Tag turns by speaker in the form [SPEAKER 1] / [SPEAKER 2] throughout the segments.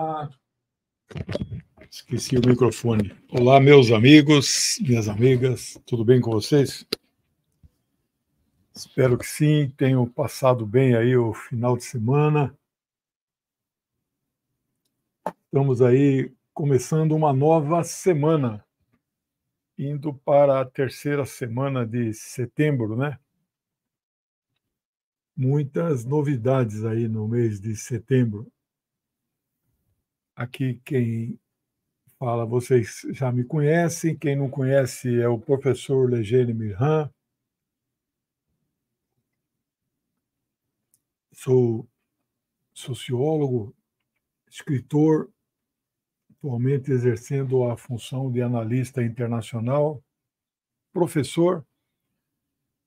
[SPEAKER 1] Olá. Esqueci o microfone. Olá, meus amigos, minhas amigas, tudo bem com vocês? Espero que sim, tenham passado bem aí o final de semana. Estamos aí começando uma nova semana, indo para a terceira semana de setembro, né? Muitas novidades aí no mês de setembro. Aqui quem fala, vocês já me conhecem. Quem não conhece é o professor Legene Mirhan. Sou sociólogo, escritor, atualmente exercendo a função de analista internacional, professor,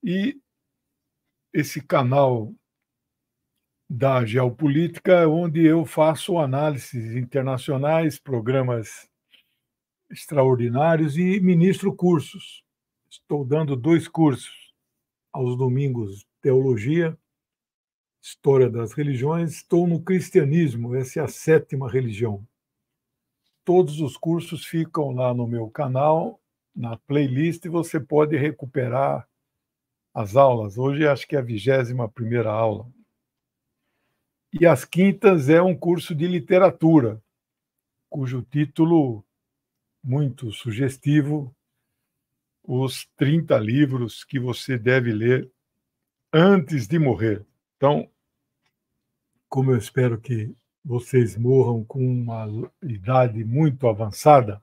[SPEAKER 1] e esse canal da geopolítica, onde eu faço análises internacionais, programas extraordinários e ministro cursos. Estou dando dois cursos aos domingos, teologia, história das religiões, estou no cristianismo, essa é a sétima religião. Todos os cursos ficam lá no meu canal, na playlist, e você pode recuperar as aulas. Hoje acho que é a 21 primeira aula e às quintas é um curso de literatura, cujo título, muito sugestivo, Os 30 Livros que Você Deve Ler Antes de Morrer. Então, como eu espero que vocês morram com uma idade muito avançada,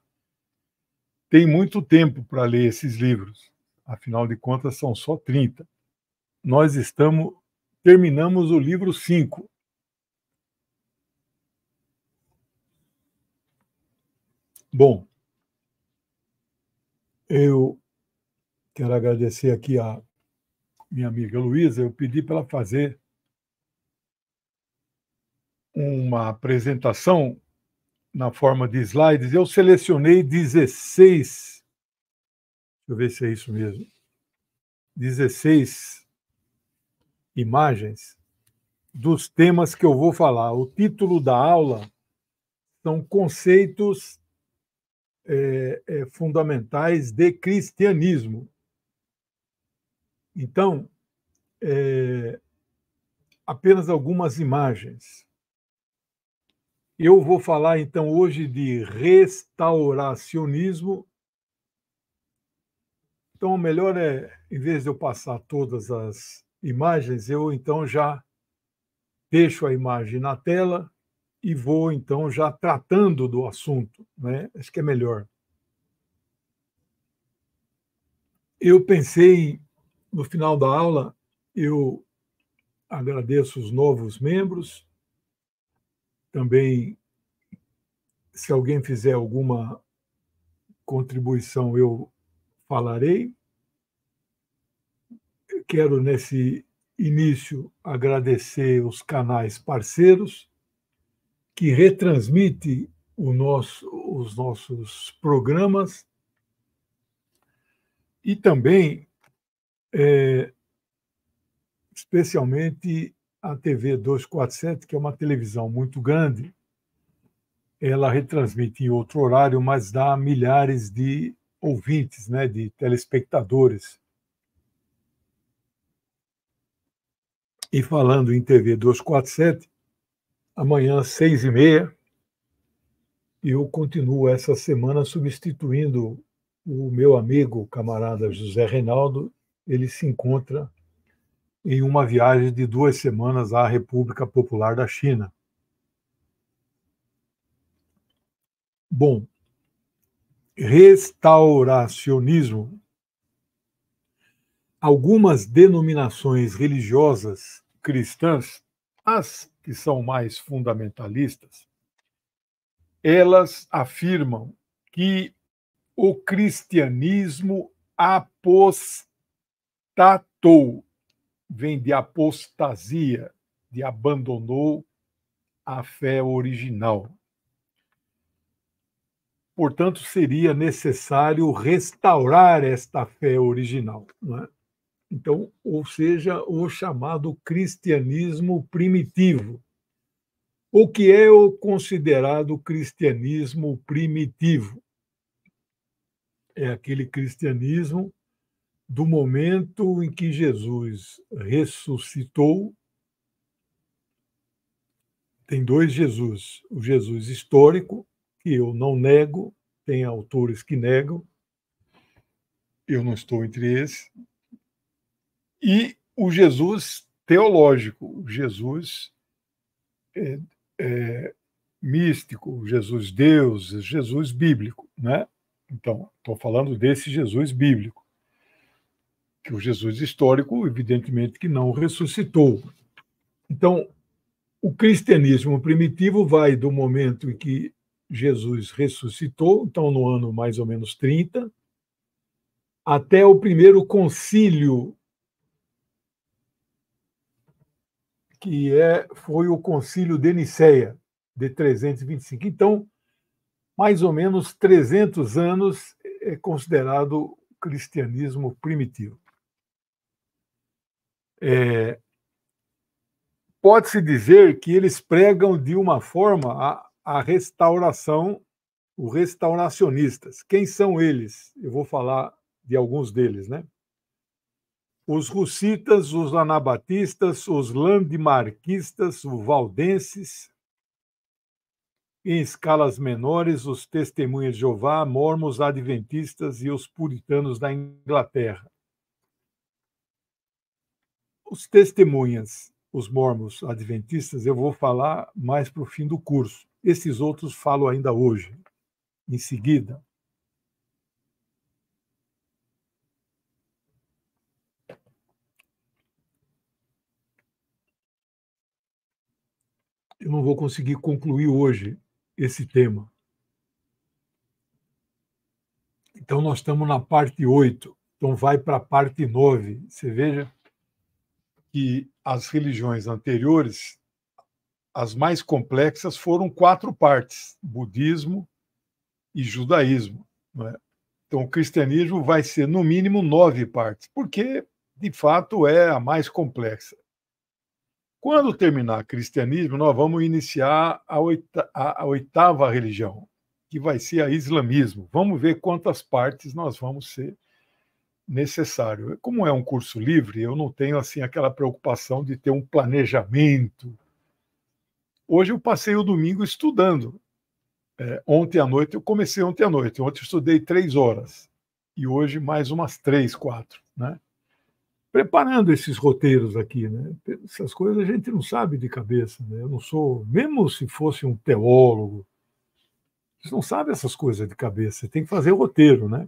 [SPEAKER 1] tem muito tempo para ler esses livros. Afinal de contas, são só 30. Nós estamos terminamos o livro 5, Bom, eu quero agradecer aqui a minha amiga Luísa. Eu pedi para ela fazer uma apresentação na forma de slides. Eu selecionei 16. Deixa eu ver se é isso mesmo. 16 imagens dos temas que eu vou falar. O título da aula são conceitos é, é, fundamentais de cristianismo. Então, é, apenas algumas imagens. Eu vou falar então hoje de restauracionismo. Então, o melhor é, em vez de eu passar todas as imagens, eu então já deixo a imagem na tela e vou, então, já tratando do assunto. Né? Acho que é melhor. Eu pensei, no final da aula, eu agradeço os novos membros, também se alguém fizer alguma contribuição, eu falarei. Quero, nesse início, agradecer os canais parceiros, que retransmite nosso, os nossos programas e também, é, especialmente, a TV 247, que é uma televisão muito grande. Ela retransmite em outro horário, mas dá milhares de ouvintes, né, de telespectadores. E falando em TV 247, Amanhã, seis e meia, eu continuo essa semana substituindo o meu amigo, camarada José Reinaldo. Ele se encontra em uma viagem de duas semanas à República Popular da China. Bom, restauracionismo. Algumas denominações religiosas cristãs, as que são mais fundamentalistas, elas afirmam que o cristianismo apostatou, vem de apostasia, de abandonou a fé original. Portanto, seria necessário restaurar esta fé original. Não é? Então, ou seja, o chamado cristianismo primitivo. O que é o considerado cristianismo primitivo? É aquele cristianismo do momento em que Jesus ressuscitou. Tem dois Jesus: o Jesus histórico, que eu não nego, tem autores que negam, eu não estou entre esses, e o Jesus teológico, o Jesus é, é, místico, Jesus Deus, Jesus bíblico, né? Então, estou falando desse Jesus bíblico, que o Jesus histórico, evidentemente, que não ressuscitou. Então, o cristianismo primitivo vai do momento em que Jesus ressuscitou, então no ano mais ou menos 30, até o primeiro concílio que é, foi o Concílio de Niceia, de 325. Então, mais ou menos 300 anos é considerado cristianismo primitivo. É, Pode-se dizer que eles pregam de uma forma a, a restauração, os restauracionistas. Quem são eles? Eu vou falar de alguns deles, né? os russitas, os anabatistas, os landimarquistas, os valdenses, em escalas menores, os testemunhas de Jeová, mormos, adventistas e os puritanos da Inglaterra. Os testemunhas, os mormos, adventistas, eu vou falar mais para o fim do curso. Esses outros falo ainda hoje, em seguida. eu não vou conseguir concluir hoje esse tema. Então, nós estamos na parte 8, então vai para a parte 9. Você veja que as religiões anteriores, as mais complexas, foram quatro partes: budismo e judaísmo. É? Então, o cristianismo vai ser, no mínimo, nove partes, porque, de fato, é a mais complexa. Quando terminar o cristianismo, nós vamos iniciar a, oita, a, a oitava religião, que vai ser o islamismo. Vamos ver quantas partes nós vamos ser necessário. Como é um curso livre, eu não tenho assim aquela preocupação de ter um planejamento. Hoje eu passei o domingo estudando. É, ontem à noite eu comecei ontem à noite. Ontem eu estudei três horas e hoje mais umas três, quatro, né? preparando esses roteiros aqui, né? Essas coisas a gente não sabe de cabeça, né? Eu não sou, mesmo se fosse um teólogo, você não sabe essas coisas de cabeça, você tem que fazer roteiro, né?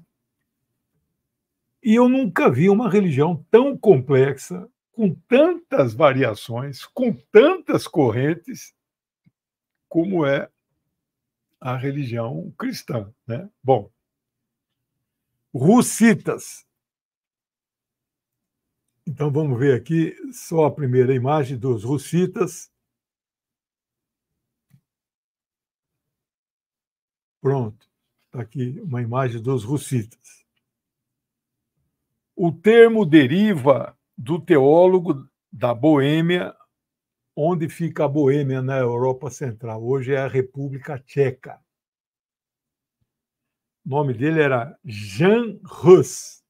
[SPEAKER 1] E eu nunca vi uma religião tão complexa, com tantas variações, com tantas correntes, como é a religião cristã. Né? Bom, russitas então vamos ver aqui só a primeira imagem dos russitas. Pronto, está aqui uma imagem dos russitas. O termo deriva do teólogo da Boêmia, onde fica a Boêmia na Europa Central. Hoje é a República Tcheca. O nome dele era Jan Hus.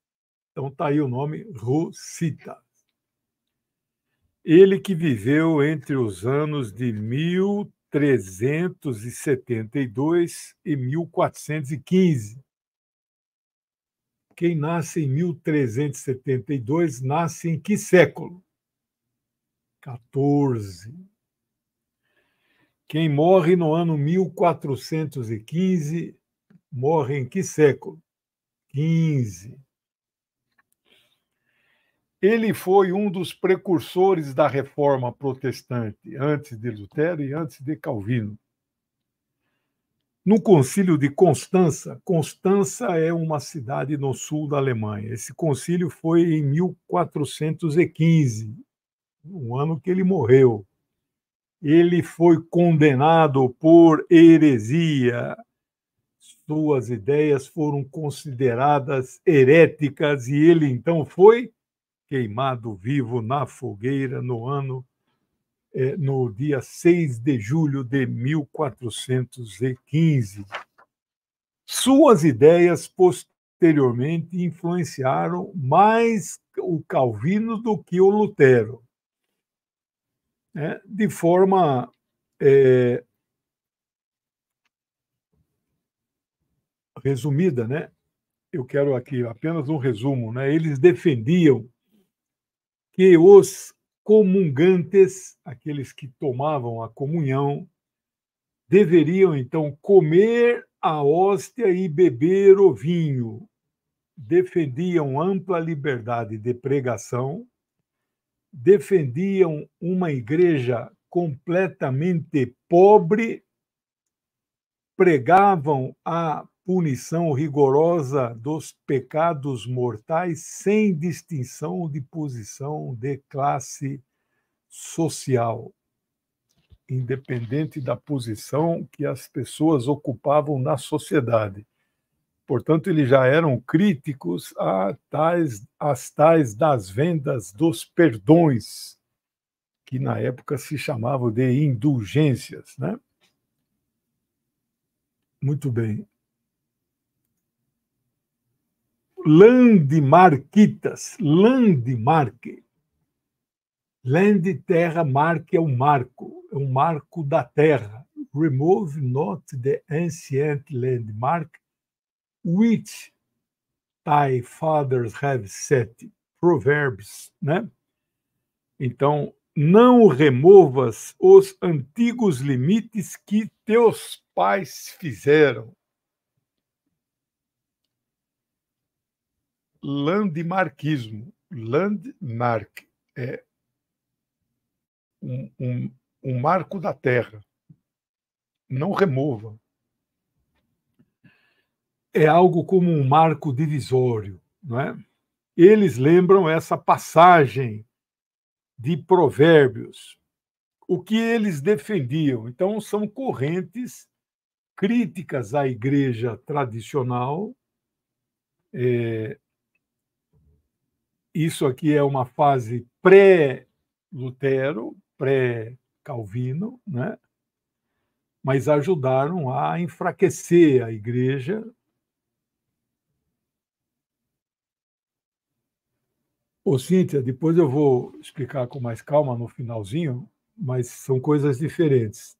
[SPEAKER 1] Então está aí o nome Rusita. Ele que viveu entre os anos de 1372 e 1415. Quem nasce em 1372 nasce em que século? 14. Quem morre no ano 1415 morre em que século? 15 ele foi um dos precursores da reforma protestante, antes de Lutero e antes de Calvino. No concílio de Constança, Constança é uma cidade no sul da Alemanha. Esse concílio foi em 1415, um ano que ele morreu. Ele foi condenado por heresia. Suas ideias foram consideradas heréticas e ele então foi queimado vivo na fogueira no ano é, no dia 6 de julho de 1415. Suas ideias posteriormente influenciaram mais o Calvino do que o Lutero, né? de forma é, resumida, né? Eu quero aqui apenas um resumo, né? Eles defendiam que os comungantes, aqueles que tomavam a comunhão, deveriam então comer a hóstia e beber o vinho. Defendiam ampla liberdade de pregação, defendiam uma igreja completamente pobre, pregavam a punição rigorosa dos pecados mortais sem distinção de posição de classe social, independente da posição que as pessoas ocupavam na sociedade. Portanto, eles já eram críticos a tais, às tais das vendas dos perdões, que na época se chamavam de indulgências. Né? Muito bem. landmarquitas, landmark, Land, terra, marque é o marco, é um marco da terra. Remove not the ancient landmark which thy fathers have set. Proverbs, né? Então, não removas os antigos limites que teus pais fizeram. landmarquismo. Landmark é um, um, um marco da terra. Não remova. É algo como um marco divisório, não é? Eles lembram essa passagem de Provérbios, o que eles defendiam. Então, são correntes críticas à igreja tradicional, é, isso aqui é uma fase pré-Lutero, pré-Calvino, né? mas ajudaram a enfraquecer a igreja. Ô, Cíntia, depois eu vou explicar com mais calma no finalzinho, mas são coisas diferentes.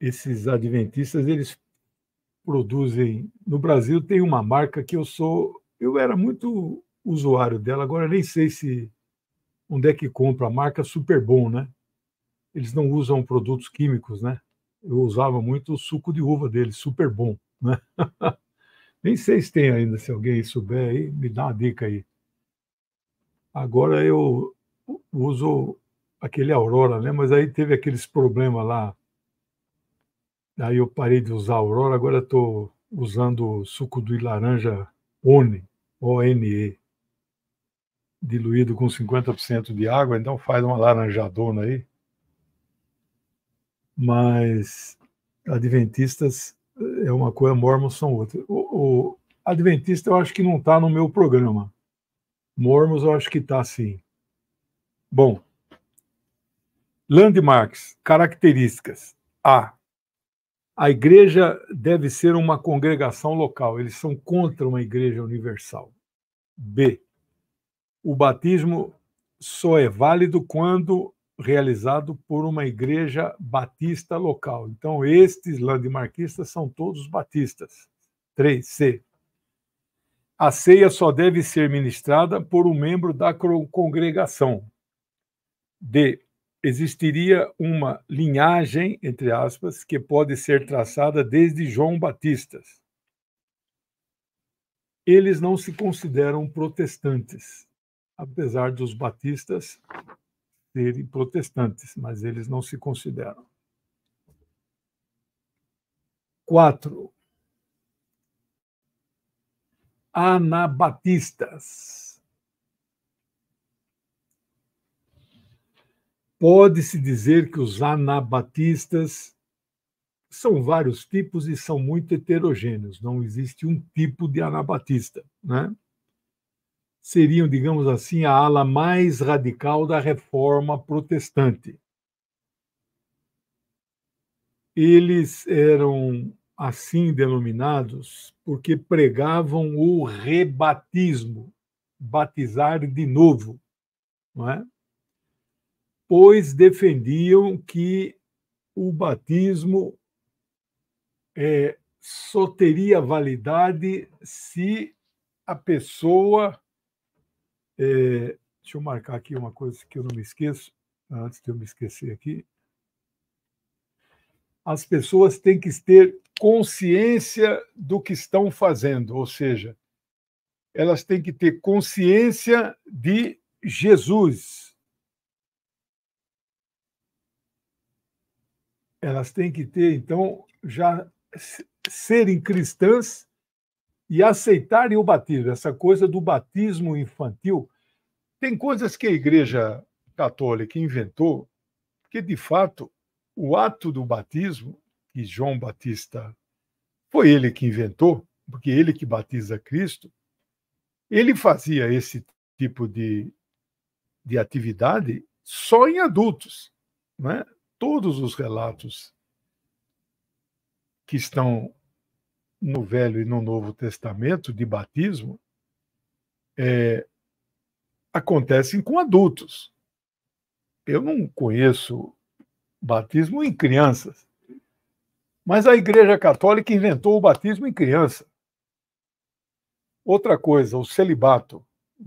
[SPEAKER 1] esses adventistas eles produzem. No Brasil tem uma marca que eu sou, eu era muito usuário dela, agora nem sei se onde é que compra a marca Super Bom, né? Eles não usam produtos químicos, né? Eu usava muito o suco de uva deles, Super Bom, né? nem sei se tem ainda, se alguém souber aí, me dá uma dica aí. Agora eu uso aquele Aurora, né? Mas aí teve aqueles problemas lá Aí eu parei de usar Aurora, agora estou usando suco de laranja ONE, O-N-E, diluído com 50% de água, então faz uma laranjadona aí. Mas adventistas é uma coisa, mormons são outra. O, o adventista eu acho que não está no meu programa. Mormons eu acho que está sim. Bom, landmarks, características. A a igreja deve ser uma congregação local. Eles são contra uma igreja universal. B. O batismo só é válido quando realizado por uma igreja batista local. Então, estes landmarquistas são todos batistas. 3C. A ceia só deve ser ministrada por um membro da congregação. D existiria uma linhagem, entre aspas, que pode ser traçada desde João Batista. Eles não se consideram protestantes, apesar dos batistas serem protestantes, mas eles não se consideram. Quatro. Anabatistas Pode-se dizer que os anabatistas são vários tipos e são muito heterogêneos, não existe um tipo de anabatista. Né? Seriam, digamos assim, a ala mais radical da reforma protestante. Eles eram assim denominados porque pregavam o rebatismo, batizar de novo. Não é? pois defendiam que o batismo é, só teria validade se a pessoa. É, deixa eu marcar aqui uma coisa que eu não me esqueço, antes de eu me esquecer aqui. As pessoas têm que ter consciência do que estão fazendo, ou seja, elas têm que ter consciência de Jesus, elas têm que ter, então, já serem cristãs e aceitarem o batismo. Essa coisa do batismo infantil. Tem coisas que a Igreja Católica inventou, porque, de fato, o ato do batismo, que João Batista foi ele que inventou, porque ele que batiza Cristo, ele fazia esse tipo de, de atividade só em adultos. Né? todos os relatos que estão no Velho e no Novo Testamento de batismo é, acontecem com adultos. Eu não conheço batismo em crianças, mas a Igreja Católica inventou o batismo em criança. Outra coisa, o celibato.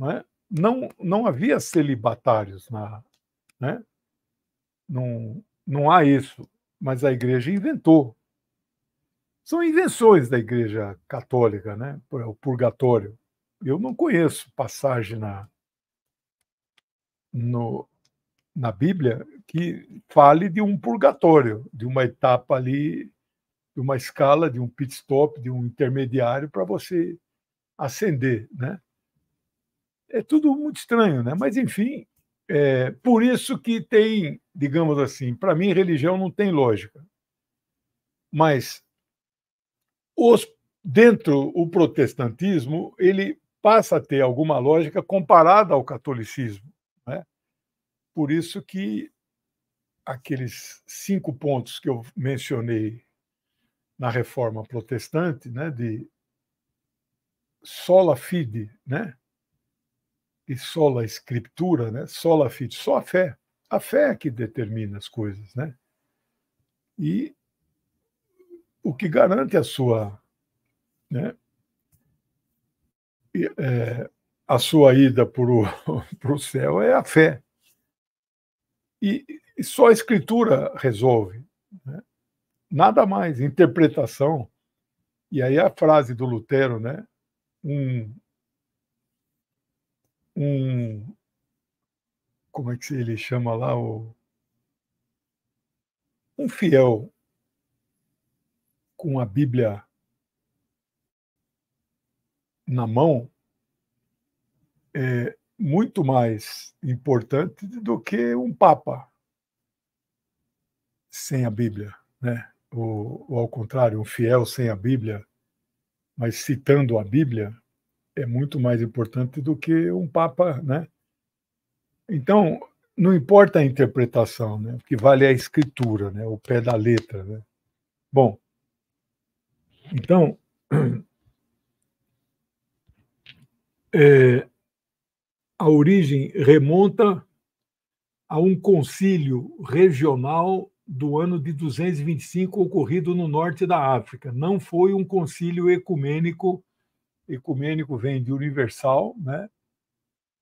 [SPEAKER 1] é Não, não havia celibatários na. Né? Não, não há isso, mas a igreja inventou. São invenções da igreja católica, né? É o purgatório. Eu não conheço passagem na, no, na Bíblia que fale de um purgatório, de uma etapa ali, de uma escala, de um pit stop, de um intermediário para você ascender, né? É tudo muito estranho, né? Mas enfim, é por isso que tem digamos assim, para mim, religião não tem lógica. Mas os, dentro o protestantismo, ele passa a ter alguma lógica comparada ao catolicismo. Né? Por isso que aqueles cinco pontos que eu mencionei na reforma protestante, né, de sola fide, né, e sola escritura né, sola fide, só a fé, a fé é que determina as coisas, né? E o que garante a sua, né? É, a sua ida para o céu é a fé. E, e só a escritura resolve. Né? Nada mais, interpretação. E aí a frase do Lutero, né? Um, um como é que ele chama lá o um fiel com a Bíblia na mão é muito mais importante do que um papa sem a Bíblia, né? Ou, ou ao contrário, um fiel sem a Bíblia, mas citando a Bíblia, é muito mais importante do que um papa, né? Então, não importa a interpretação, né? o que vale é a escritura, né? o pé da letra. Né? Bom, então, é, a origem remonta a um concílio regional do ano de 225 ocorrido no norte da África. Não foi um concílio ecumênico, ecumênico vem de universal, né?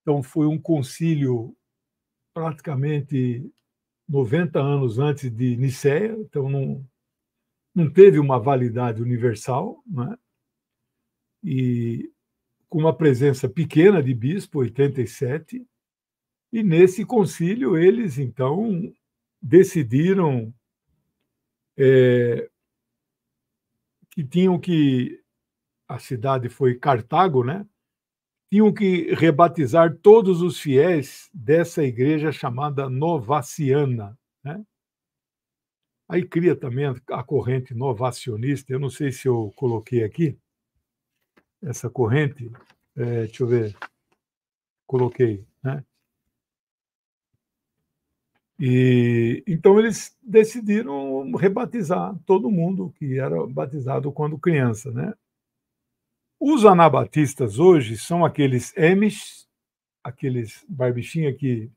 [SPEAKER 1] Então foi um concílio praticamente 90 anos antes de Nicéia, então não, não teve uma validade universal, né? e com uma presença pequena de bispo, 87, e nesse concílio eles então decidiram é, que tinham que a cidade foi Cartago, né? tinham que rebatizar todos os fiéis dessa igreja chamada Novaciana. Né? Aí cria também a corrente novacionista, eu não sei se eu coloquei aqui essa corrente, é, deixa eu ver, coloquei, né? E então eles decidiram rebatizar todo mundo que era batizado quando criança, né? Os anabatistas hoje são aqueles Amish, aqueles barbixinha aqui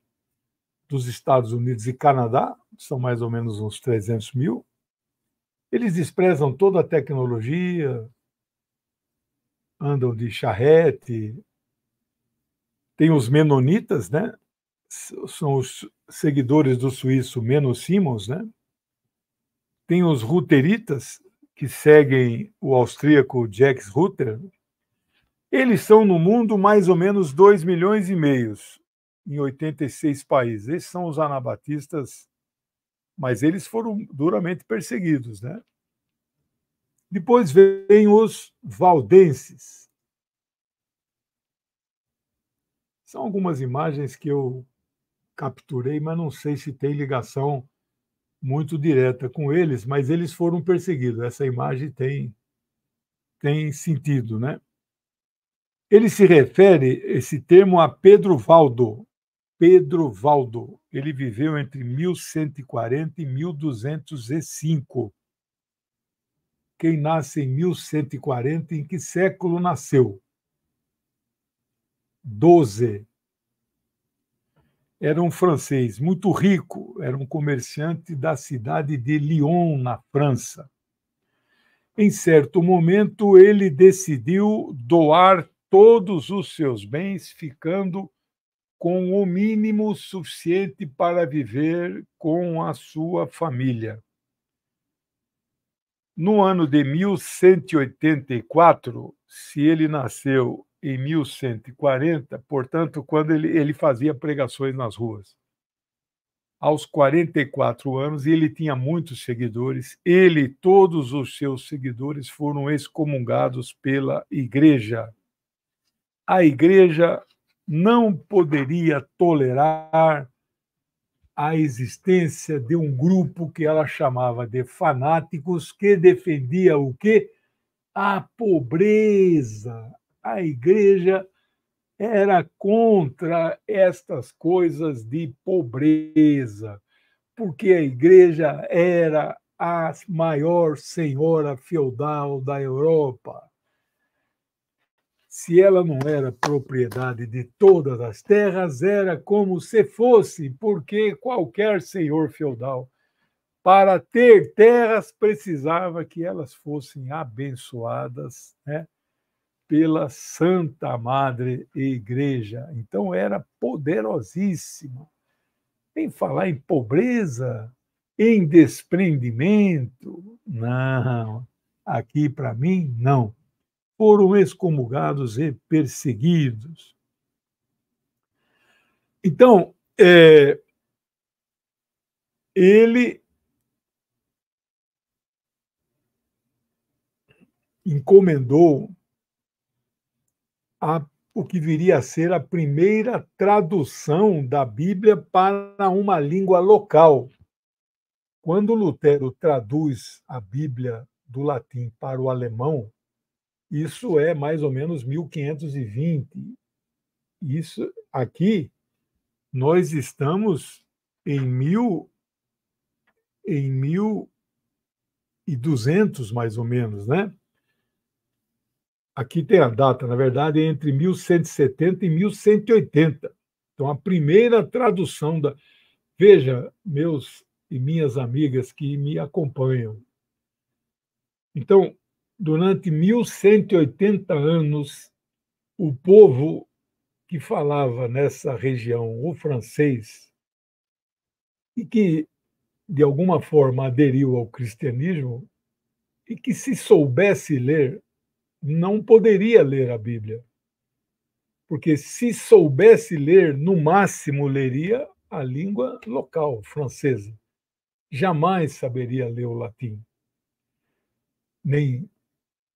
[SPEAKER 1] dos Estados Unidos e Canadá, são mais ou menos uns 300 mil. Eles desprezam toda a tecnologia, andam de charrete. Tem os menonitas, né? São os seguidores do suíço Menno Simons, né? Tem os ruteritas, que seguem o austríaco Jax Rutter, eles são no mundo mais ou menos 2 milhões e meio, em 86 países. Esses são os anabatistas, mas eles foram duramente perseguidos, né? Depois vem os valdenses. São algumas imagens que eu capturei, mas não sei se tem ligação muito direta com eles, mas eles foram perseguidos. Essa imagem tem, tem sentido, né? Ele se refere, esse termo, a Pedro Valdo. Pedro Valdo. Ele viveu entre 1140 e 1205. Quem nasce em 1140, em que século nasceu? 12 era um francês muito rico, era um comerciante da cidade de Lyon, na França. Em certo momento, ele decidiu doar todos os seus bens, ficando com o mínimo suficiente para viver com a sua família. No ano de 1184, se ele nasceu em 1140, portanto, quando ele, ele fazia pregações nas ruas. Aos 44 anos, ele tinha muitos seguidores, ele e todos os seus seguidores foram excomungados pela igreja. A igreja não poderia tolerar a existência de um grupo que ela chamava de fanáticos que defendia o quê? A pobreza, a igreja era contra estas coisas de pobreza, porque a igreja era a maior senhora feudal da Europa. Se ela não era propriedade de todas as terras, era como se fosse, porque qualquer senhor feudal, para ter terras, precisava que elas fossem abençoadas, né? pela Santa Madre Igreja. Então era poderosíssima. Em falar em pobreza, em desprendimento, não. Aqui para mim, não. Foram excomungados e perseguidos. Então, é, ele encomendou a, o que viria a ser a primeira tradução da Bíblia para uma língua local. Quando Lutero traduz a Bíblia do latim para o alemão, isso é mais ou menos 1520. Isso aqui nós estamos em mil em 1200 mais ou menos, né? Aqui tem a data, na verdade, é entre 1170 e 1180. Então, a primeira tradução da. Veja, meus e minhas amigas que me acompanham. Então, durante 1180 anos, o povo que falava nessa região o francês e que, de alguma forma, aderiu ao cristianismo e que, se soubesse ler, não poderia ler a Bíblia. Porque se soubesse ler, no máximo leria a língua local, francesa. Jamais saberia ler o latim. Nem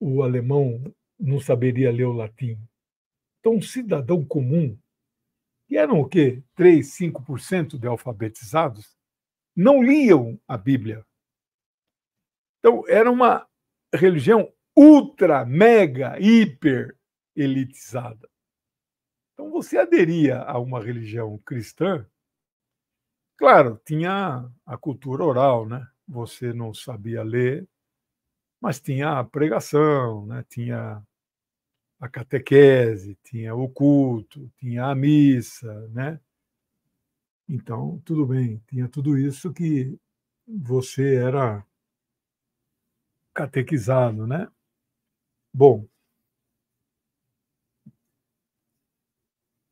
[SPEAKER 1] o alemão não saberia ler o latim. Então, um cidadão comum, que eram o quê? 3, 5% de alfabetizados, não liam a Bíblia. Então, era uma religião ultra, mega, hiper elitizada. Então você aderia a uma religião cristã, claro, tinha a cultura oral, né? Você não sabia ler, mas tinha a pregação, né? tinha a catequese, tinha o culto, tinha a missa, né? Então, tudo bem, tinha tudo isso que você era catequizado, né? Bom,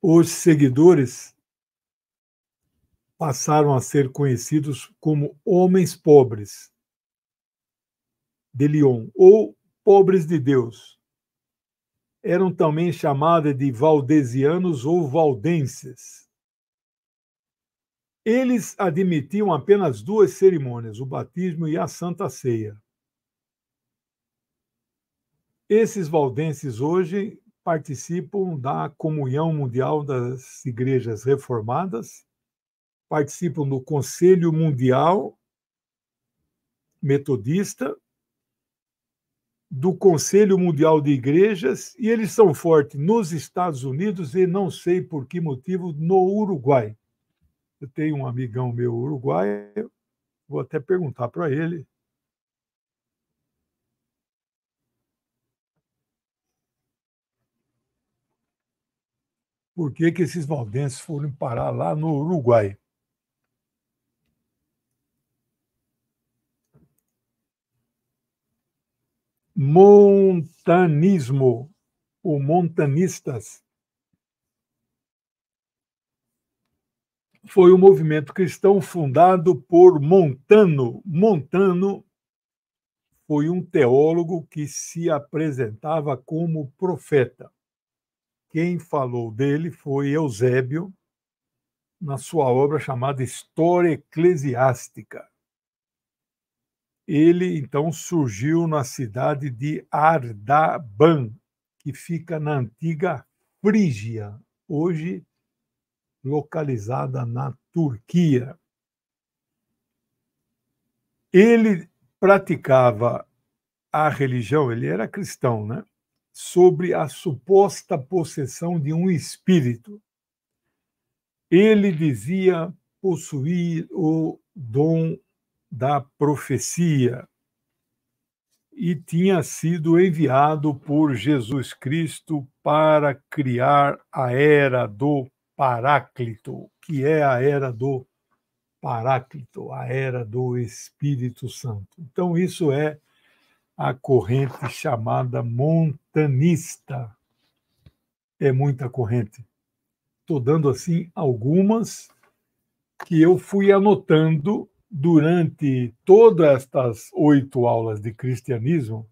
[SPEAKER 1] os seguidores passaram a ser conhecidos como homens pobres de Lyon ou pobres de Deus. Eram também chamados de valdesianos ou valdenses. Eles admitiam apenas duas cerimônias, o batismo e a Santa Ceia. Esses valdenses hoje participam da comunhão mundial das igrejas reformadas, participam do Conselho Mundial Metodista, do Conselho Mundial de Igrejas, e eles são fortes nos Estados Unidos e não sei por que motivo no Uruguai. Eu tenho um amigão meu uruguaio, vou até perguntar para ele por que, que esses valdenses foram parar lá no Uruguai. Montanismo, ou montanistas, foi um movimento cristão fundado por Montano. Montano foi um teólogo que se apresentava como profeta. Quem falou dele foi Eusébio, na sua obra chamada História Eclesiástica. Ele, então, surgiu na cidade de Ardaban, que fica na antiga Frígia, hoje localizada na Turquia. Ele praticava a religião, ele era cristão, né? sobre a suposta possessão de um espírito. Ele dizia possuir o dom da profecia e tinha sido enviado por Jesus Cristo para criar a era do Paráclito, que é a era do Paráclito, a era do Espírito Santo. Então, isso é a corrente chamada Monte satanista. É muita corrente. Estou dando assim algumas que eu fui anotando durante todas estas oito aulas de cristianismo.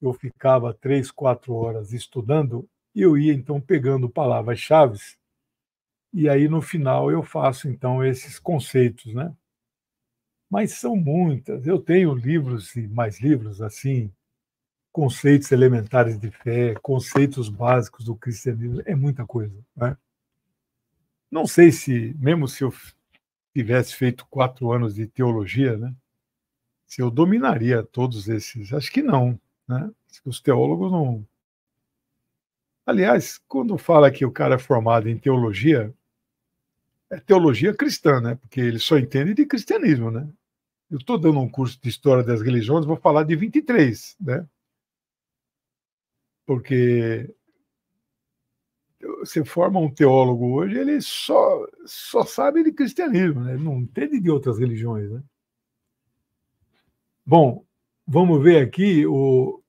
[SPEAKER 1] Eu ficava três, quatro horas estudando e eu ia então pegando palavras-chave. E aí no final eu faço então esses conceitos, né? Mas são muitas. Eu tenho livros e mais livros assim conceitos elementares de fé, conceitos básicos do cristianismo, é muita coisa. Né? Não sei se, mesmo se eu tivesse feito quatro anos de teologia, né, se eu dominaria todos esses. Acho que não. Né? Os teólogos não. Aliás, quando fala que o cara é formado em teologia, é teologia cristã, né? Porque ele só entende de cristianismo, né? Eu estou dando um curso de história das religiões, vou falar de 23, né? porque você forma um teólogo hoje, ele só, só sabe de cristianismo, né? não entende de outras religiões. Né? Bom, vamos ver aqui o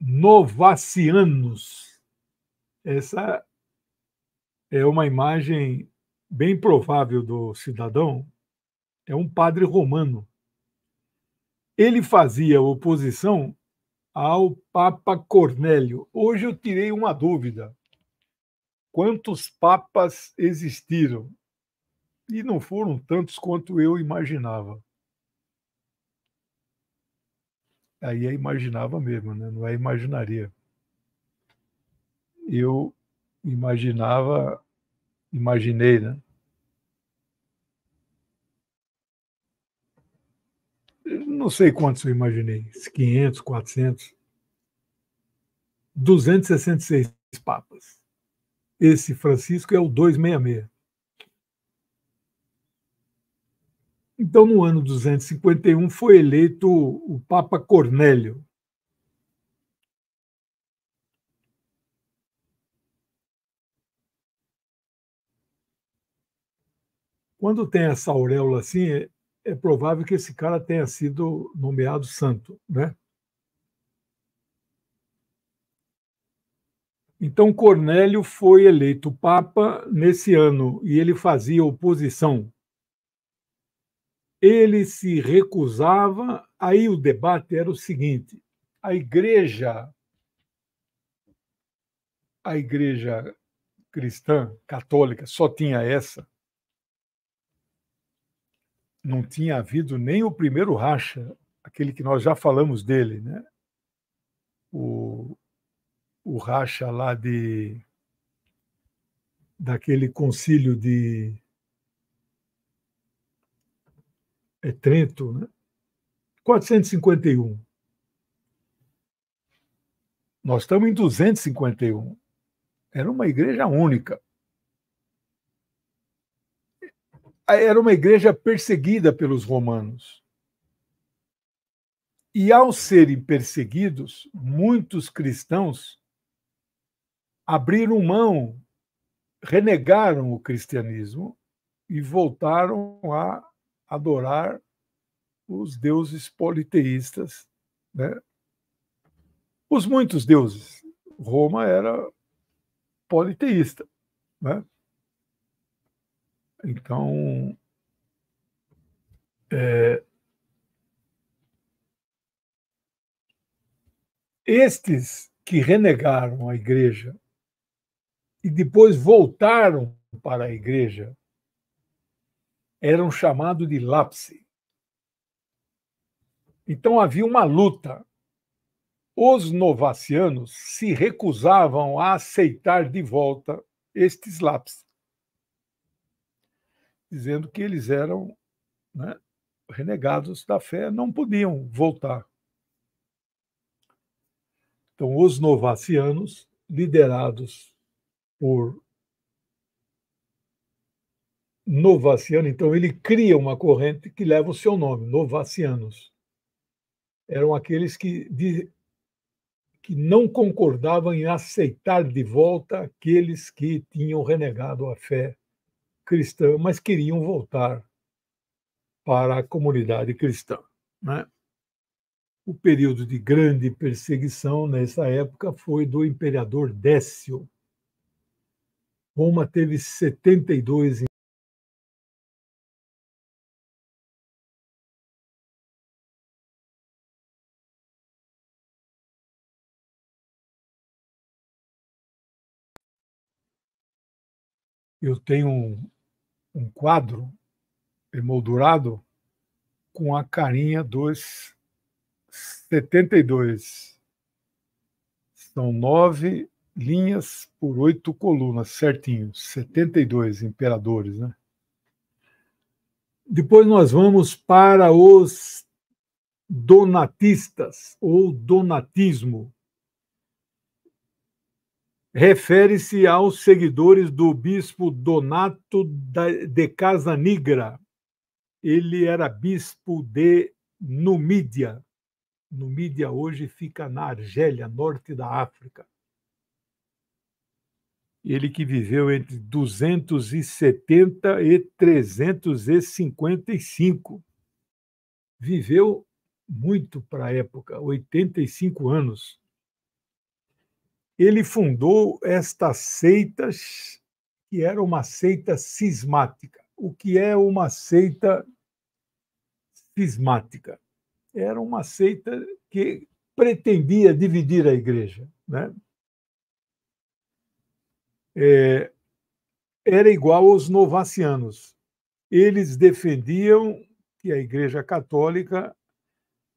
[SPEAKER 1] Novacianos. Essa é uma imagem bem provável do cidadão, é um padre romano. Ele fazia oposição ao Papa Cornélio. Hoje eu tirei uma dúvida. Quantos papas existiram? E não foram tantos quanto eu imaginava. Aí é imaginava mesmo, né? não é imaginaria. Eu imaginava, imaginei, né? não sei quantos eu imaginei, 500, 400, 266 papas. Esse Francisco é o 266. Então, no ano 251, foi eleito o Papa Cornélio. Quando tem essa auréola assim, é provável que esse cara tenha sido nomeado santo, né? Então Cornélio foi eleito papa nesse ano e ele fazia oposição. Ele se recusava. Aí o debate era o seguinte: a igreja a igreja cristã católica só tinha essa não tinha havido nem o primeiro racha, aquele que nós já falamos dele, né? O, o racha lá de daquele concílio de é Trento, né? 451. Nós estamos em 251. Era uma igreja única. era uma igreja perseguida pelos romanos. E ao serem perseguidos, muitos cristãos abriram mão, renegaram o cristianismo e voltaram a adorar os deuses politeístas, né? os muitos deuses. Roma era politeísta. Né? Então, é, estes que renegaram a igreja e depois voltaram para a igreja eram chamados de lapse. Então havia uma luta. Os novacianos se recusavam a aceitar de volta estes lapses dizendo que eles eram né, renegados da fé, não podiam voltar. Então, os novacianos, liderados por Novaciano, então ele cria uma corrente que leva o seu nome, Novacianos. Eram aqueles que, de, que não concordavam em aceitar de volta aqueles que tinham renegado a fé cristã, mas queriam voltar para a comunidade cristã. Né? O período de grande perseguição nessa época foi do imperador Décio. Roma teve 72 eu tenho um quadro emoldurado com a carinha dos 72. São nove linhas por oito colunas, certinho. 72 imperadores, né? Depois nós vamos para os donatistas ou donatismo refere-se aos seguidores do bispo Donato de Casanigra. Ele era bispo de Numídia. Numídia hoje fica na Argélia, norte da África. Ele que viveu entre 270 e 355. Viveu muito para a época, 85 anos ele fundou esta seita que era uma seita cismática. O que é uma seita cismática? Era uma seita que pretendia dividir a igreja. Né? É, era igual aos novacianos. Eles defendiam que a Igreja Católica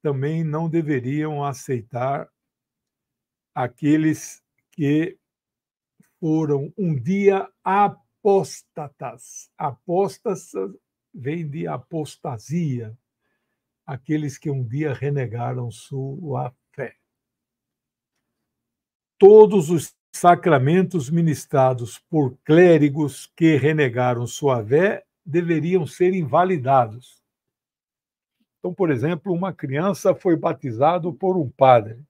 [SPEAKER 1] também não deveriam aceitar aqueles que foram um dia apóstatas. Apóstatas vem de apostasia, aqueles que um dia renegaram sua fé. Todos os sacramentos ministrados por clérigos que renegaram sua fé deveriam ser invalidados. Então, por exemplo, uma criança foi batizada por um padre.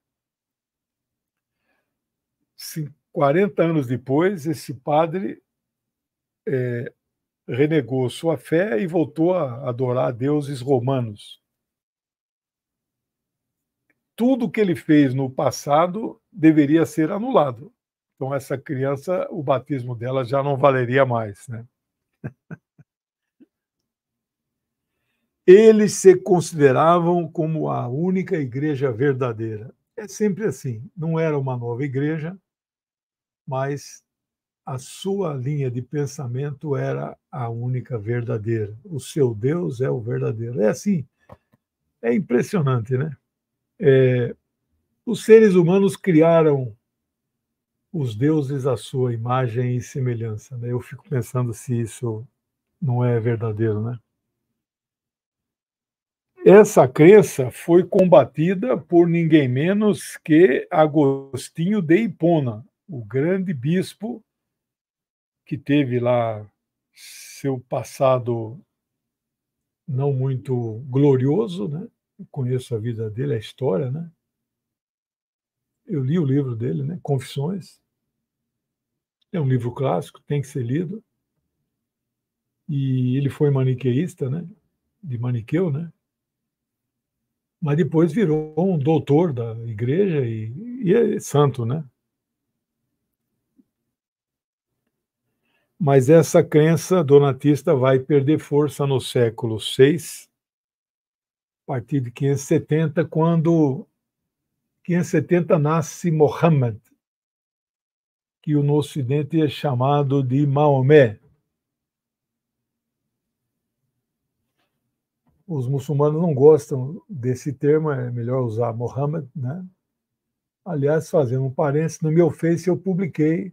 [SPEAKER 1] 40 anos depois, esse padre é, renegou sua fé e voltou a adorar deuses romanos. Tudo que ele fez no passado deveria ser anulado. Então, essa criança, o batismo dela já não valeria mais. Né? Eles se consideravam como a única igreja verdadeira. É sempre assim: não era uma nova igreja, mas a sua linha de pensamento era a única verdadeira. O seu Deus é o verdadeiro. É assim, é impressionante, né? É, os seres humanos criaram os deuses à sua imagem e semelhança. Né? Eu fico pensando se isso não é verdadeiro, né? Essa crença foi combatida por ninguém menos que Agostinho de Hipona, o grande bispo que teve lá seu passado não muito glorioso, né? Eu conheço a vida dele, a história, né? Eu li o livro dele, né? Confissões. É um livro clássico, tem que ser lido. E ele foi maniqueísta, né? De Maniqueu, né? Mas depois virou um doutor da igreja e, e é santo, né? Mas essa crença donatista vai perder força no século VI, a partir de 570, quando 570 nasce Mohammed, que no Ocidente é chamado de Maomé. Os muçulmanos não gostam desse termo, é melhor usar Mohammed, né? Aliás, fazendo um parênteses, no meu Face eu publiquei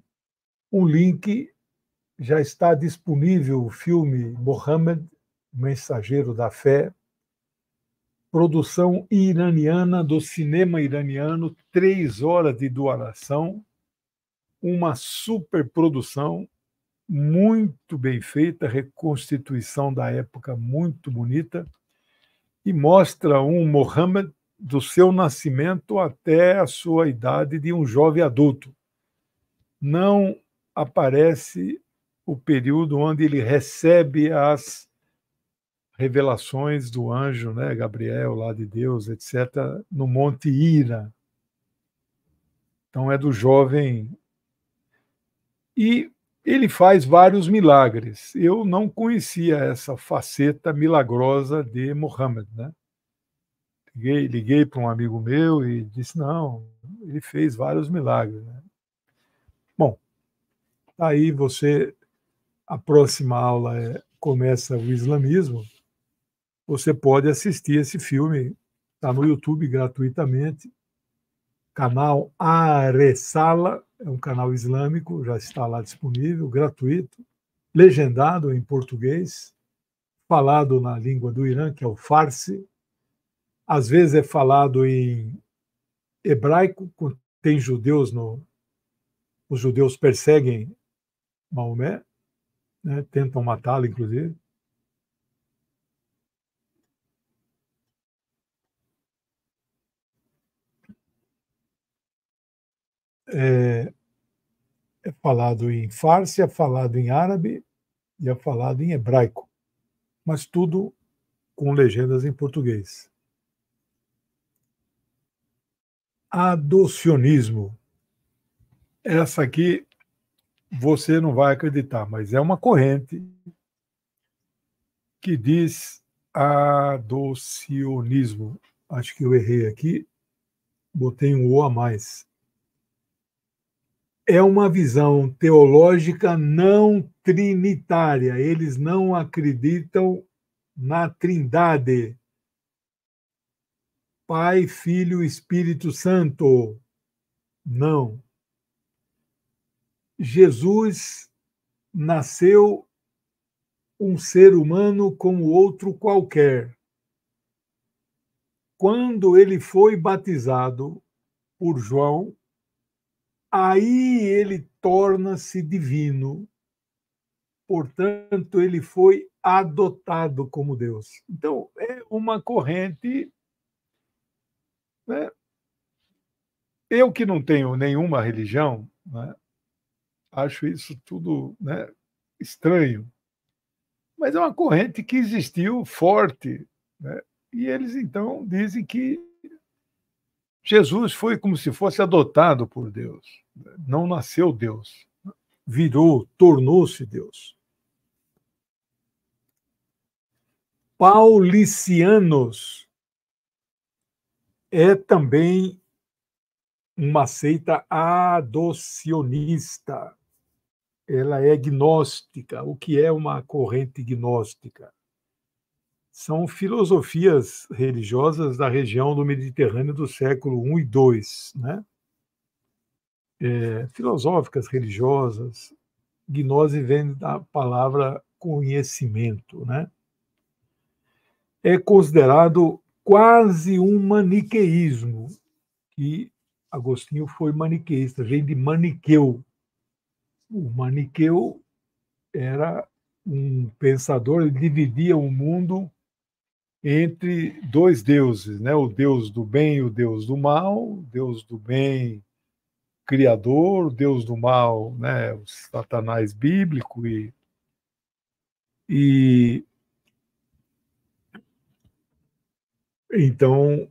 [SPEAKER 1] um link já está disponível o filme Mohammed, Mensageiro da Fé, produção iraniana do cinema iraniano, três horas de duração, uma superprodução muito bem feita, reconstituição da época muito bonita, e mostra um Mohammed do seu nascimento até a sua idade de um jovem adulto. Não aparece o período onde ele recebe as revelações do anjo, né, Gabriel, lá de Deus, etc., no Monte Ira. Então é do jovem. E ele faz vários milagres. Eu não conhecia essa faceta milagrosa de Muhammad, né? Liguei, liguei para um amigo meu e disse: não, ele fez vários milagres. Né? Bom, tá aí você a próxima aula é, começa o islamismo, você pode assistir esse filme, está no YouTube gratuitamente, canal Aresala, é um canal islâmico, já está lá disponível, gratuito, legendado em português, falado na língua do Irã, que é o Farsi, às vezes é falado em hebraico, tem judeus no os judeus perseguem Maomé, né? tentam matá-la, inclusive. É, é falado em farsi, é falado em árabe e é falado em hebraico, mas tudo com legendas em português. Adocionismo. Essa aqui você não vai acreditar, mas é uma corrente que diz adocionismo. Acho que eu errei aqui, botei um O a mais. É uma visão teológica não trinitária. Eles não acreditam na Trindade. Pai, Filho, Espírito Santo. Não, Jesus nasceu um ser humano como outro qualquer. Quando ele foi batizado por João, aí ele torna-se divino. Portanto, ele foi adotado como Deus. Então, é uma corrente. Né? Eu que não tenho nenhuma religião, né? acho isso tudo né, estranho. Mas é uma corrente que existiu forte. Né? E eles então dizem que Jesus foi como se fosse adotado por Deus, né, não nasceu Deus, virou, tornou-se Deus. Paulicianos é também uma seita adocionista ela é gnóstica. O que é uma corrente gnóstica? São filosofias religiosas da região do Mediterrâneo do século I e II, né? É, filosóficas, religiosas. Gnose vem da palavra conhecimento, né? É considerado quase um maniqueísmo, que Agostinho foi maniqueísta, vem de maniqueu, o Maniqueu era um pensador, ele dividia o mundo entre dois deuses, né? o deus do bem e o deus do mal, o deus do bem criador, o deus do mal, né? o satanás bíblico e, e então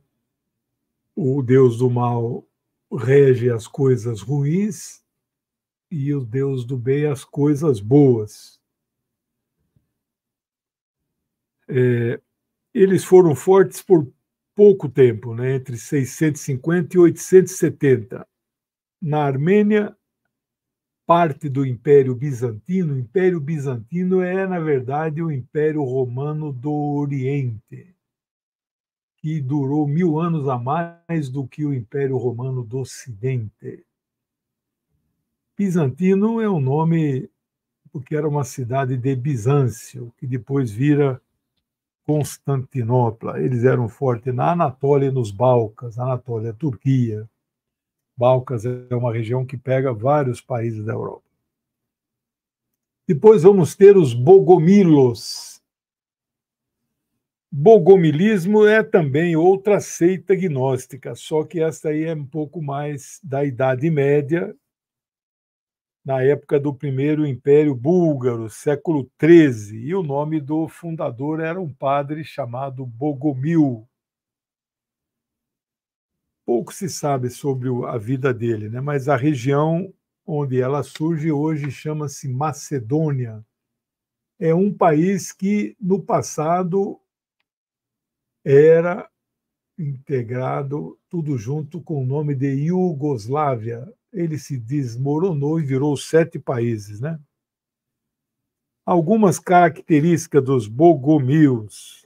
[SPEAKER 1] o deus do mal rege as coisas ruins e o Deus do bem as coisas boas. É, eles foram fortes por pouco tempo, né, entre 650 e 870. Na Armênia, parte do Império Bizantino, o Império Bizantino é, na verdade, o Império Romano do Oriente, que durou mil anos a mais do que o Império Romano do Ocidente. Bizantino é o um nome porque era uma cidade de Bizâncio, que depois vira Constantinopla. Eles eram fortes na Anatólia e nos Balcãs. Anatólia é Turquia. Balcãs é uma região que pega vários países da Europa. Depois vamos ter os Bogomilos. Bogomilismo é também outra seita gnóstica, só que esta aí é um pouco mais da Idade Média na época do primeiro Império Búlgaro, século XIII, e o nome do fundador era um padre chamado Bogomil. Pouco se sabe sobre a vida dele, né? mas a região onde ela surge hoje chama-se Macedônia. É um país que, no passado, era integrado tudo junto com o nome de Iugoslávia, ele se desmoronou e virou sete países, né? Algumas características dos bogomios.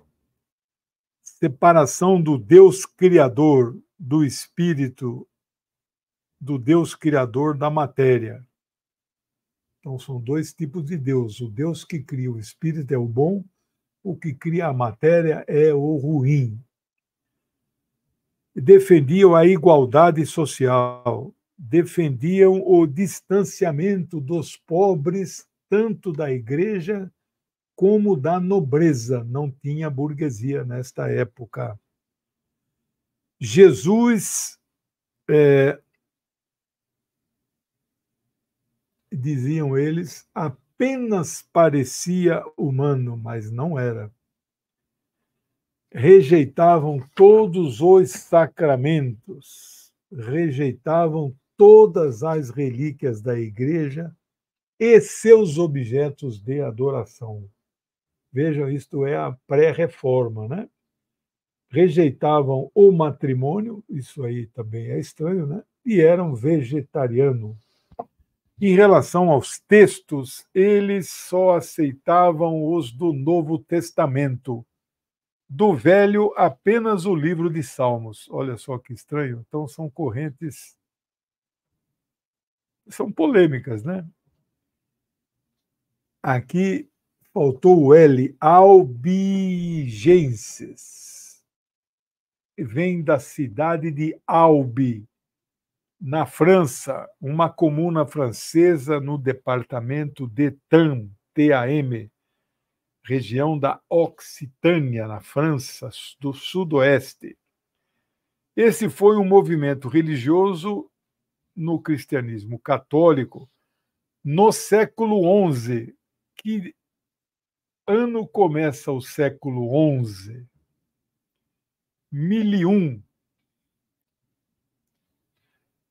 [SPEAKER 1] Separação do Deus criador do espírito do Deus criador da matéria. Então são dois tipos de Deus. O Deus que cria o espírito é o bom, o que cria a matéria é o ruim. Defendiam a igualdade social, defendiam o distanciamento dos pobres tanto da igreja como da nobreza. Não tinha burguesia nesta época. Jesus é, diziam eles, apenas parecia humano, mas não era. Rejeitavam todos os sacramentos, rejeitavam todas as relíquias da igreja e seus objetos de adoração. Vejam, isto é a pré-reforma, né? Rejeitavam o matrimônio, isso aí também é estranho, né? E eram vegetarianos. Em relação aos textos, eles só aceitavam os do Novo Testamento. Do Velho, apenas o livro de Salmos. Olha só que estranho. Então, são correntes são polêmicas, né? Aqui faltou o L, albigenses. Vem da cidade de Albi, na França, uma comuna francesa no departamento de TAM, T-A-M, região da Occitânia, na França, do sudoeste. Esse foi um movimento religioso no cristianismo católico no século XI. Que ano começa o século XI? 1001.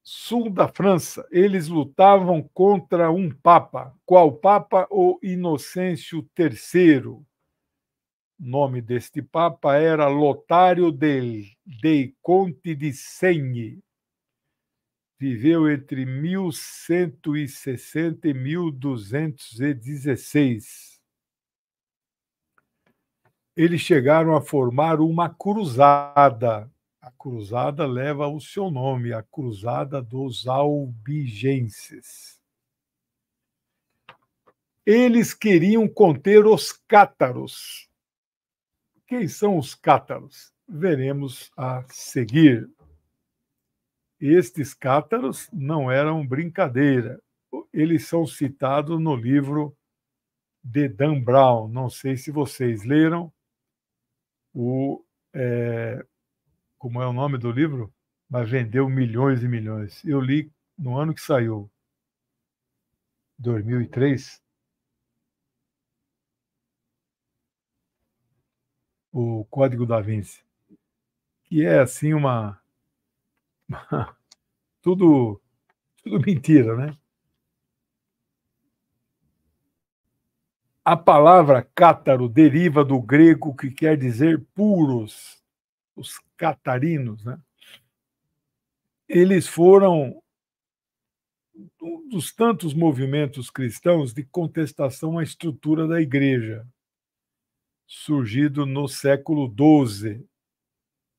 [SPEAKER 1] Sul da França, eles lutavam contra um papa. Qual papa? O Inocêncio III. O nome deste papa era Lotário de de Conte de Senhe viveu entre 1160 e 1216. Eles chegaram a formar uma cruzada. A cruzada leva o seu nome, a Cruzada dos Albigenses. Eles queriam conter os cátaros. Quem são os cátaros? Veremos a seguir. Estes cátaros não eram brincadeira. Eles são citados no livro de Dan Brown. Não sei se vocês leram o. É, como é o nome do livro? Mas vendeu milhões e milhões. Eu li no ano que saiu, 2003. O Código da Vinci, que é assim uma tudo, tudo mentira, né? A palavra cátaro deriva do grego que quer dizer puros, os catarinos, né? Eles foram um dos tantos movimentos cristãos de contestação à estrutura da igreja, surgido no século XII,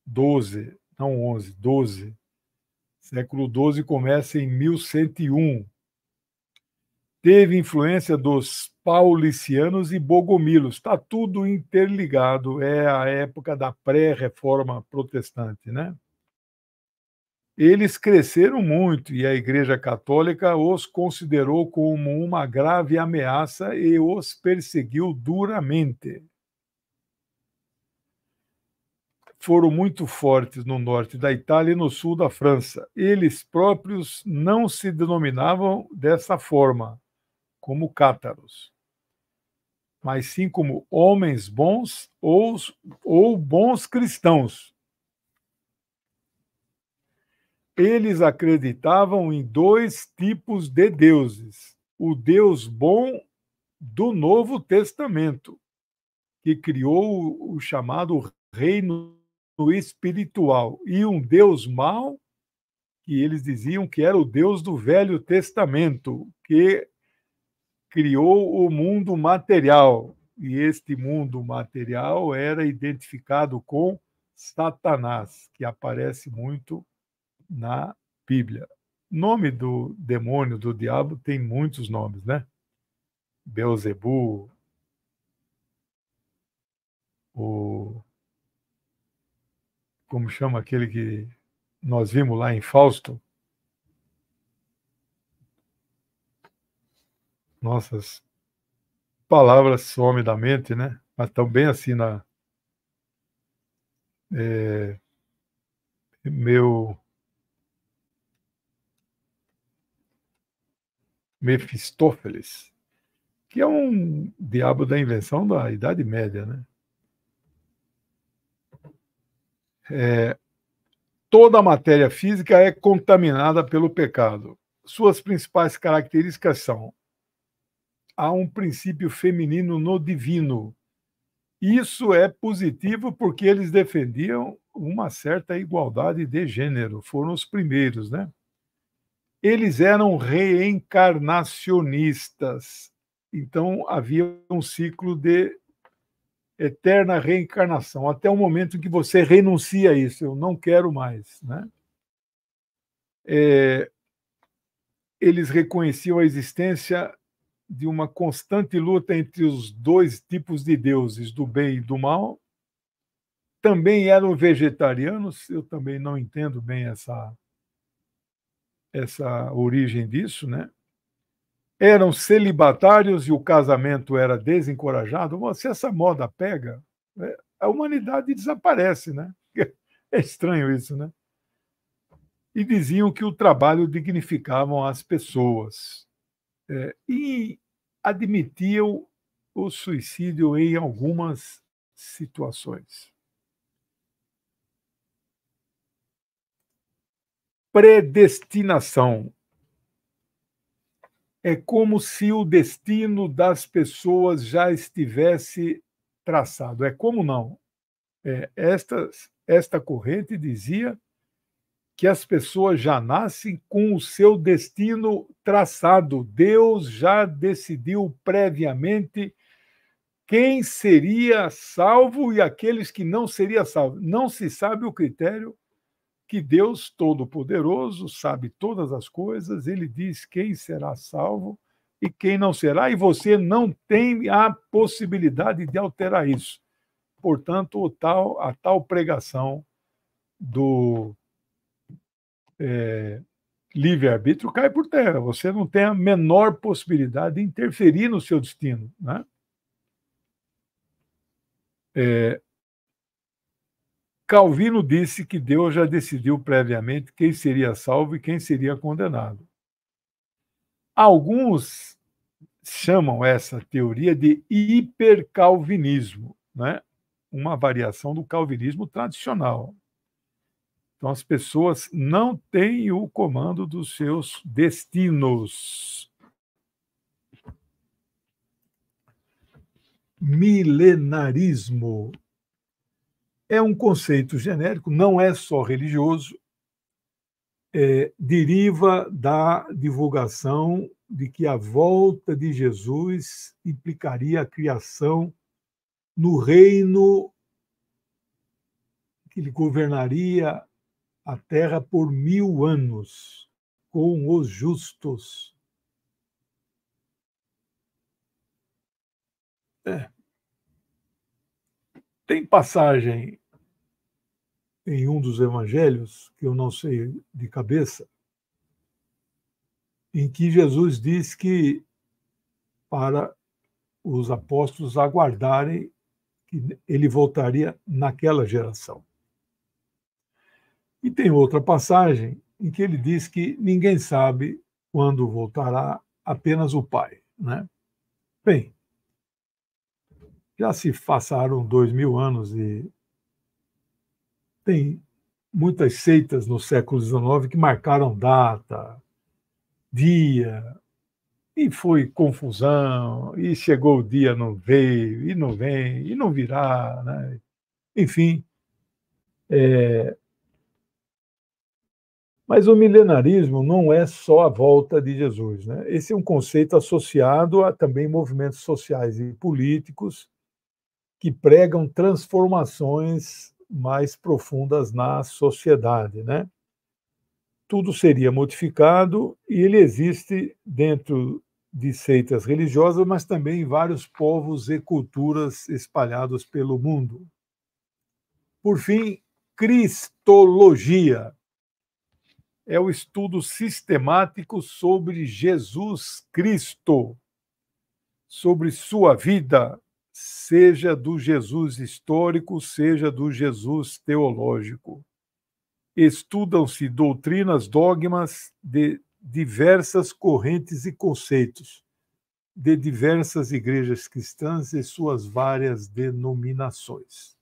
[SPEAKER 1] 12, não XI, XII, Século XII começa em 1101. Teve influência dos paulicianos e bogomilos. Está tudo interligado. É a época da pré-reforma protestante, né? Eles cresceram muito e a Igreja Católica os considerou como uma grave ameaça e os perseguiu duramente. foram muito fortes no norte da Itália e no sul da França. Eles próprios não se denominavam dessa forma, como cátaros, mas sim como homens bons ou, ou bons cristãos. Eles acreditavam em dois tipos de deuses: o Deus bom do Novo Testamento, que criou o chamado reino espiritual e um Deus mau, que eles diziam que era o Deus do Velho Testamento, que criou o mundo material. E este mundo material era identificado com Satanás, que aparece muito na Bíblia. Nome do demônio, do diabo, tem muitos nomes, né? Beuzebu, o como chama aquele que nós vimos lá em Fausto? Nossas palavras somem da mente, né? Mas também assim na. É, meu. Mefistófeles, que é um diabo da invenção da Idade Média, né? É, toda a matéria física é contaminada pelo pecado. Suas principais características são: há um princípio feminino no divino. Isso é positivo porque eles defendiam uma certa igualdade de gênero, foram os primeiros, né? Eles eram reencarnacionistas, então havia um ciclo de eterna reencarnação, até o momento em que você renuncia a isso, eu não quero mais. Né? É, eles reconheciam a existência de uma constante luta entre os dois tipos de deuses, do bem e do mal. Também eram vegetarianos, eu também não entendo bem essa, essa origem disso, né? eram celibatários e o casamento era desencorajado. Se essa moda pega, né, a humanidade desaparece, né? É estranho isso, né? E diziam que o trabalho dignificavam as pessoas é, e admitiam o suicídio em algumas situações. Predestinação é como se o destino das pessoas já estivesse traçado. É como não? É, esta corrente dizia que as pessoas já nascem com o seu destino traçado. Deus já decidiu previamente quem seria salvo e aqueles que não seria salvo. Não se sabe o critério que Deus Todo-Poderoso sabe todas as coisas, ele diz quem será salvo e quem não será, e você não tem a possibilidade de alterar isso. Portanto, tal, a tal pregação do é, livre-arbítrio cai por terra. Você não tem a menor possibilidade de interferir no seu destino. Né? É, Calvino disse que Deus já decidiu previamente quem seria salvo e quem seria condenado. Alguns chamam essa teoria de hipercalvinismo, né? uma variação do calvinismo tradicional. Então, as pessoas não têm o comando dos seus destinos. Milenarismo é um conceito genérico, não é só religioso, é, deriva da divulgação de que a volta de Jesus implicaria a criação no reino que ele governaria a terra por mil anos com os justos. É. Tem passagem em um dos evangelhos, que eu não sei de cabeça, em que Jesus diz que para os apóstolos aguardarem que ele voltaria naquela geração. E tem outra passagem em que ele diz que ninguém sabe quando voltará, apenas o Pai. Né? Bem, já se passaram dois mil anos e tem muitas seitas no século XIX que marcaram data, dia, e foi confusão, e chegou o dia, não veio, e não vem, e não virá. Né? Enfim. É... Mas o milenarismo não é só a volta de Jesus. Né? Esse é um conceito associado a também movimentos sociais e políticos que pregam transformações mais profundas na sociedade, né? Tudo seria modificado e ele existe dentro de seitas religiosas, mas também em vários povos e culturas espalhados pelo mundo. Por fim, cristologia é o estudo sistemático sobre Jesus Cristo, sobre sua vida, seja do Jesus histórico, seja do Jesus teológico. Estudam-se doutrinas, dogmas de diversas correntes e conceitos, de diversas igrejas cristãs e suas várias denominações.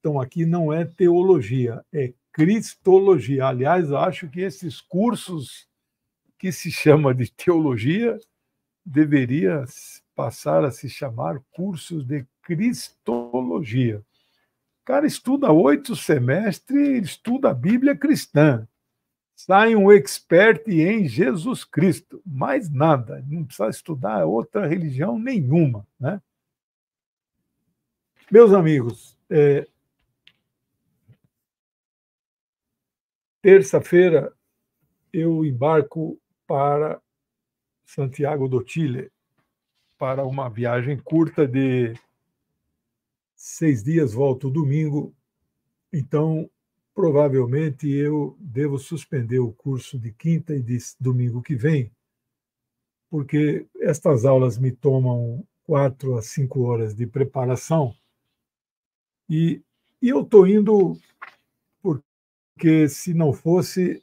[SPEAKER 1] Então, aqui não é teologia, é cristologia. Aliás, acho que esses cursos que se chama de teologia deveria passar a se chamar cursos de cristologia. O cara estuda oito semestres, estuda a Bíblia cristã. Sai um expert em Jesus Cristo, mais nada, não precisa estudar outra religião nenhuma. Né? Meus amigos, é, terça-feira eu embarco para Santiago do Chile para uma viagem curta de seis dias, volto domingo, então provavelmente eu devo suspender o curso de quinta e de domingo que vem, porque estas aulas me tomam quatro a cinco horas de preparação e, e eu estou indo porque se não fosse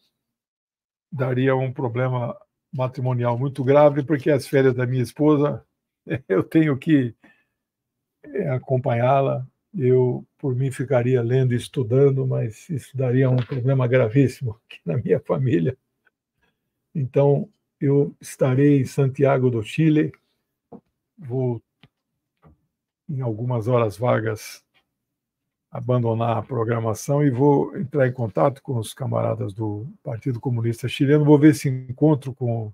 [SPEAKER 1] daria um problema matrimonial muito grave porque as férias da minha esposa eu tenho que eh, acompanhá-la. Eu, por mim, ficaria lendo e estudando, mas isso daria um problema gravíssimo aqui na minha família. Então, eu estarei em Santiago do Chile. Vou, em algumas horas vagas, abandonar a programação e vou entrar em contato com os camaradas do Partido Comunista Chileno. Vou ver se encontro com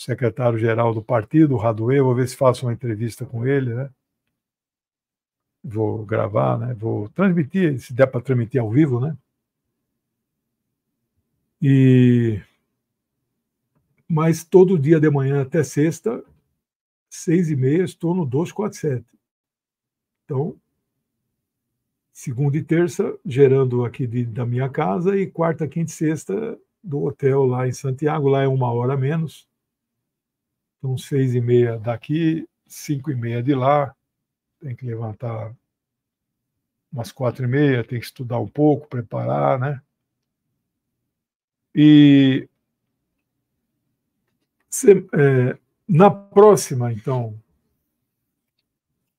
[SPEAKER 1] secretário-geral do partido, o vou ver se faço uma entrevista com ele, né? Vou gravar, né? Vou transmitir, se der para transmitir ao vivo, né? E mas todo dia de manhã até sexta, seis e meia, estou no 247. Então, segunda e terça, gerando aqui de, da minha casa, e quarta, quinta e sexta, do hotel lá em Santiago, lá é uma hora menos. Então, seis e meia daqui, cinco e meia de lá, tem que levantar umas quatro e meia, tem que estudar um pouco, preparar, né? E se, é, na próxima, então,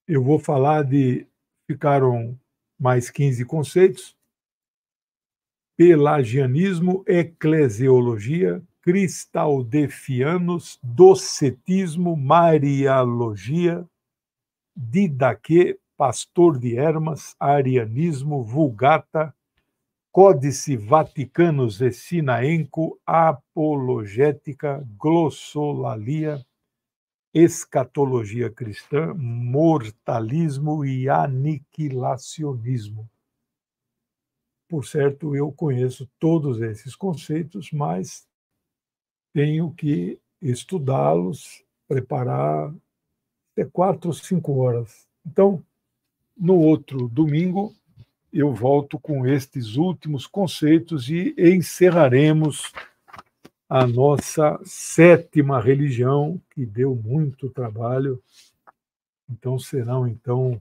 [SPEAKER 1] eu vou falar de ficaram mais 15 conceitos: pelagianismo, eclesiologia, cristaldefianos, docetismo, marialogia, didaquê, pastor de Hermas, arianismo, vulgata, Códice Vaticanos e Sinaenco, Apologética, Glossolalia, Escatologia Cristã, Mortalismo e Aniquilacionismo. Por certo, eu conheço todos esses conceitos, mas tenho que estudá-los, preparar até quatro ou cinco horas. Então, no outro domingo, eu volto com estes últimos conceitos e encerraremos a nossa sétima religião, que deu muito trabalho. Então, serão então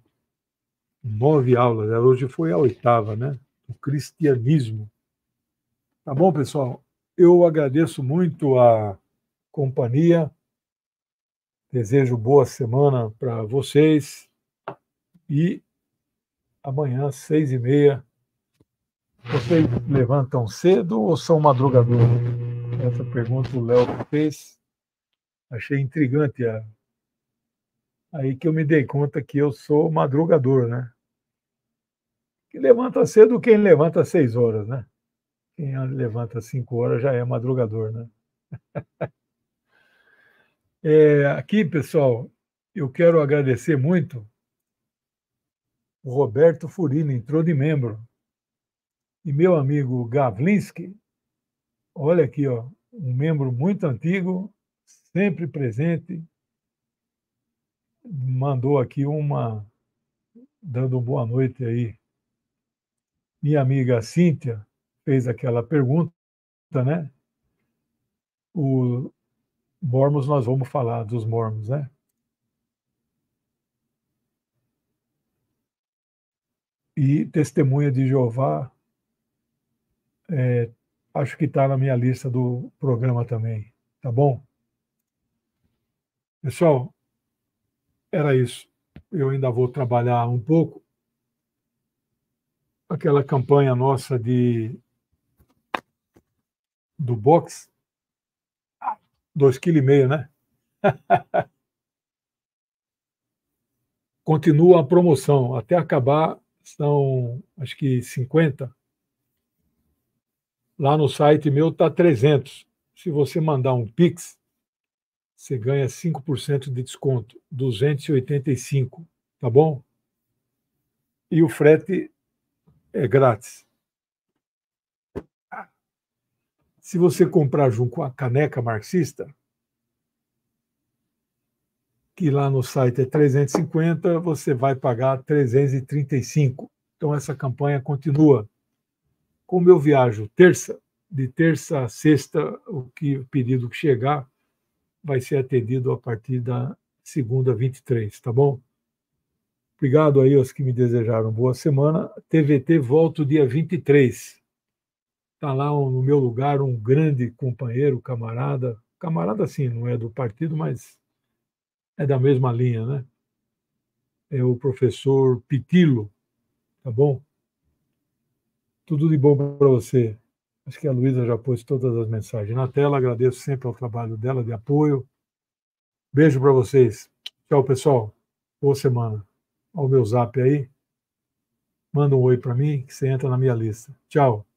[SPEAKER 1] nove aulas. Hoje foi a oitava, né? O cristianismo. Tá bom, pessoal? Eu agradeço muito a companhia, desejo boa semana para vocês e amanhã, seis e meia. Vocês levantam cedo ou são madrugadores? Essa pergunta o Léo fez. Achei intrigante. A... Aí que eu me dei conta que eu sou madrugador, né? Que levanta cedo quem levanta às seis horas, né? Quem levanta às 5 horas já é madrugador, né? É, aqui, pessoal, eu quero agradecer muito. O Roberto Furina entrou de membro. E meu amigo Gavlinski, olha aqui, ó, um membro muito antigo, sempre presente, mandou aqui uma, dando uma boa noite aí. Minha amiga Cíntia, fez aquela pergunta, né? O Mormons, nós vamos falar dos Mormons, né? E Testemunha de Jeová, é, acho que está na minha lista do programa também, tá bom? Pessoal, era isso. Eu ainda vou trabalhar um pouco aquela campanha nossa de do box, 2,5 kg, né? Continua a promoção até acabar, são acho que 50. Lá no site meu está 300. Se você mandar um Pix, você ganha 5% de desconto, 285, tá bom? E o frete é grátis. se você comprar junto com a caneca marxista, que lá no site é 350, você vai pagar 335. Então essa campanha continua. Como eu viajo terça, de terça a sexta, o que o pedido que chegar vai ser atendido a partir da segunda 23, tá bom? Obrigado aí aos que me desejaram boa semana. TVT volta o dia 23 Está lá no meu lugar um grande companheiro, camarada. Camarada, sim, não é do partido, mas é da mesma linha, né? É o professor Pitilo, tá bom? Tudo de bom para você. Acho que a Luísa já pôs todas as mensagens na tela. Agradeço sempre ao trabalho dela de apoio. Beijo para vocês. Tchau, pessoal. Boa semana. Olha o meu zap aí. Manda um oi para mim que você entra na minha lista. Tchau.